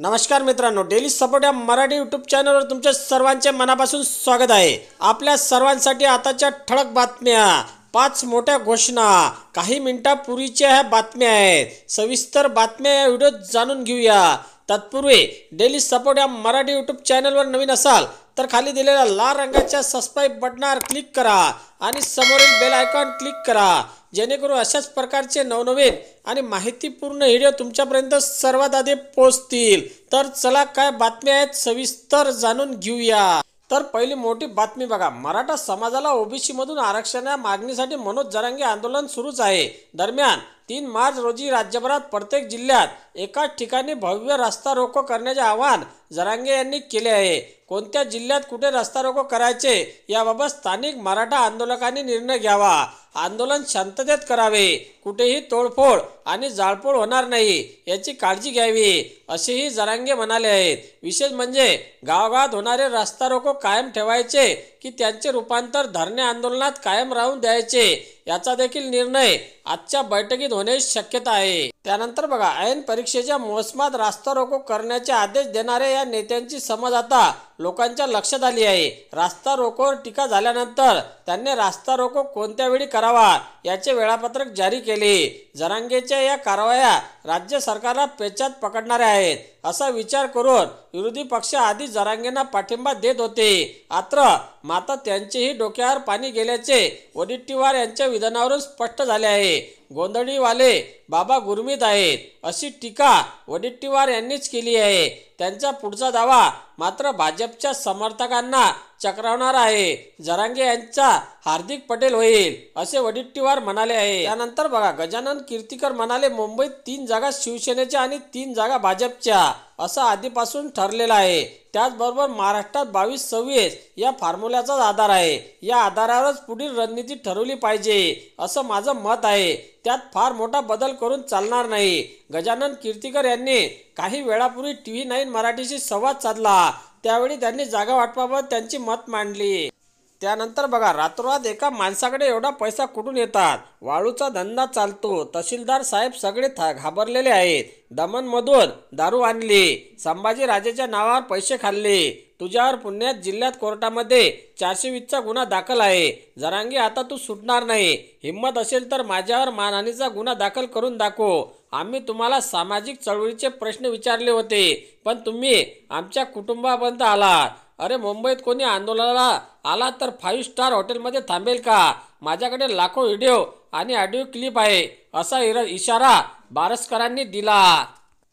नमस्कार मित्रांनो daily support या मराठी यूट्यूब चॅनलवर तुमच्या सर्वांचे मनापासून स्वागत आहे आपल्या सर्वांसाठी आताच्या ठळक बातम्या पाच मोठ्या घोषणा काही मिनिटापूर्वीच्या ह्या बातम्या आहेत सविस्तर बातम्या या व्हिडिओत जाणून घेऊया तत्पूर्वी डेली सपोर्ट या मराठी यूट्यूब चॅनलवर नवीन असाल तर खाली दिलेल्या लाल रंगाच्या सबस्क्राईब बटनावर क्लिक करा आणि समोरील बेल आयकॉन क्लिक करा जेणेकरून अशाच प्रकारचे नवनवीन आणि माहितीपूर्ण व्हिडिओ तुमच्यापर्यंत सर्वात आधी पोचतील तर चला काय बातम्या आहेत सविस्तर जाणून घेऊया तर पहिली मोठी बातमी बघा मराठा समाजाला ओबीसीमधून आरक्षण मागणीसाठी मनोज जरांगे आंदोलन सुरूच आहे दरम्यान तीन मार्च रोजी राज्यभरात प्रत्येक जिल्ह्यात एकाच ठिकाणी भव्य रस्ता रोको करण्याचे आवाहन जरांगे यांनी केले आहे कोणत्या जिल्ह्यात कुठे रस्ता रोको करायचे याबाबत स्थानिक मराठा आंदोलकांनी निर्णय घ्यावा आंदोलन शांततेत करावे कुठेही तोडफोड आणि जाळपोळ होणार नाही याची काळजी घ्यावी असेही जरांगे म्हणाले आहेत विशेष म्हणजे गावगावात होणारे रस्ता रोको कायम ठेवायचे की त्यांचे रूपांतर धरणे आंदोलनात कायम राहून द्यायचे याचा देखील निर्णय आजच्या बैठकीत होण्याची शक्यता आहे त्यानंतर बघा ऐन परीक्षेच्या मोसमात रास्ता रोको करण्याचे आदेश देणाऱ्या या नेत्यांची समज आता लोकांच्या लक्षात आली आहे रास्ता रोकोवर टीका झाल्यानंतर त्यांनी रास्ता रोको कोणत्या वेळी करावा याचे वेळापत्रक जारी केले जरांगेच्या या कारवाया राज्य सरकारला पेचात पकडणाऱ्या आहेत असा विचार करून विरोधी पक्ष आधी जरांगेंना पाठिंबा देत होते मात्र आता त्यांचेही डोक्यावर पाणी गेल्याचे वडिट्टीवार यांच्या विधानावरून स्पष्ट झाले आहे गोंधळीवाले बाबा गुरमीत आहेत अशी टीका वडेट्टीवार यांनीच केली आहे त्यांचा पुढचा दावा मात्र भाजपच्या समर्थकांना चक्रावणार आहे जरांगे यांचा हार्दिक पटेल होईल असे वडेट्टीवार म्हणाले आहे त्यानंतर बघा गजानन कीर्तीकर म्हणाले मुंबईत तीन जागा शिवसेनेच्या आणि तीन जागा भाजपच्या असं आधीपासून ठरलेलं आहे त्याचबरोबर महाराष्ट्रात बावीस सव्वीस या फॉर्म्युल्याचाच आधार आहे या आधारावरच पुढील रणनीती ठरवली पाहिजे असं माझं मत आहे त्यात फार मोठा बदल करून चालणार नाही गजानन कीर्तिकर यांनी काही वेळापूर्वी टी व्ही नाईन मराठीशी संवाद साधला त्यावेळी त्यांनी जागा वाटपाबाबत त्यांची मत मांडली त्यानंतर बघा रात्रोरात एका माणसाकडे एवढा पैसा कुठून येतात वाळूचा धंदा चालतो तहसीलदार साहेब सगळे था घाबरलेले आहेत दमनमधून दारू आणली संभाजीराजेच्या नावावर पैसे खाल्ले तुझ्यावर पुण्यात जिल्ह्यात कोर्टामध्ये चारशे वीसचा गुन्हा दाखल आहे जरांगी आता तू सुटणार नाही हिंमत असेल तर माझ्यावर मानहानीचा गुन्हा दाखल करून दाखव आम्ही तुम्हाला सामाजिक चळवळीचे प्रश्न विचारले होते पण तुम्ही आमच्या कुटुंबापर्यंत आलात अरे मुंबईत कोणी आंदोलनाला आला तर फाईव्ह स्टार हॉटेलमध्ये थांबेल का माझ्याकडे लाखो व्हिडिओ आणि ऑडिओ क्लिप आहे असा इरा इशारा बारसकरांनी दिला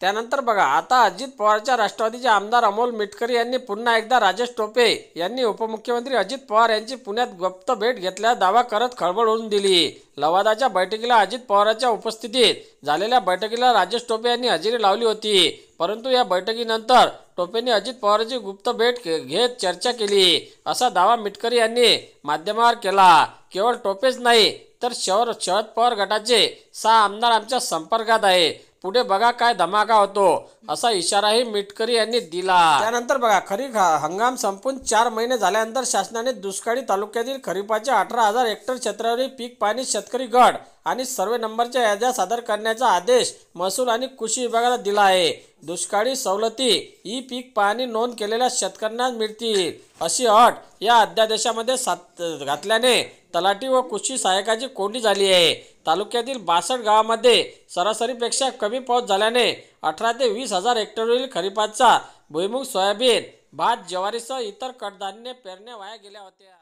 त्यानंतर बघा आता अजित पवारच्या राष्ट्रवादीचे आमदार अमोल मिटकरी यांनी पुन्हा एकदा राजेश टोपे यांनी उपमुख्यमंत्री अजित पवार यांची पुण्यात गुप्त भेट घेतल्या दावा करत खळबळ होऊन दिली लवादाच्या बैठकीला अजित पवारांच्या उपस्थितीत झालेल्या बैठकीला राजेश टोपे यांनी हजेरी लावली होती परंतु या बैठकीनंतर टोपेंनी अजित पवारांची गुप्त भेट घेत चर्चा केली असा दावा मिटकरी यांनी माध्यमावर केला केवळ टोपेच नाही तर शहर शरद पवार गटाचे सहा आमदार आमच्या संपर्कात आहे पुढे बघा काय धमाका होतो असा इशाराही मिटकरी यांनी दिला त्यानंतर बघा खरी हंगाम संपून चार महिने झाल्यानंतर शासनाने दुष्काळी तालुक्यातील खरीपाच्या अठरा हजार हेक्टर क्षेत्रावरील पीक पाणी शेतकरी गट आणि सर्वे नंबरच्या याद्या सादर करण्याचा आदेश महसूल आणि कृषी विभागाला दिला आहे दुष्काळी सवलती ही पीक पाहणी नोंद केलेल्या शेतकऱ्यांनाच मिळतील अशी अट या अध्यादेशामध्ये सात घातल्याने तलाठी व कृषी सहायकाची कोंडी झाली आहे तालुक्यातील बासष्ट गावामध्ये सरासरीपेक्षा कमी पाऊस झाल्याने अठरा ते वीस हजार हेक्टरवरील खरीपाचा भुईमुग सोयाबीन भात ज्वारीसह इतर कडधान्य पेरण्या वाया गेल्या होत्या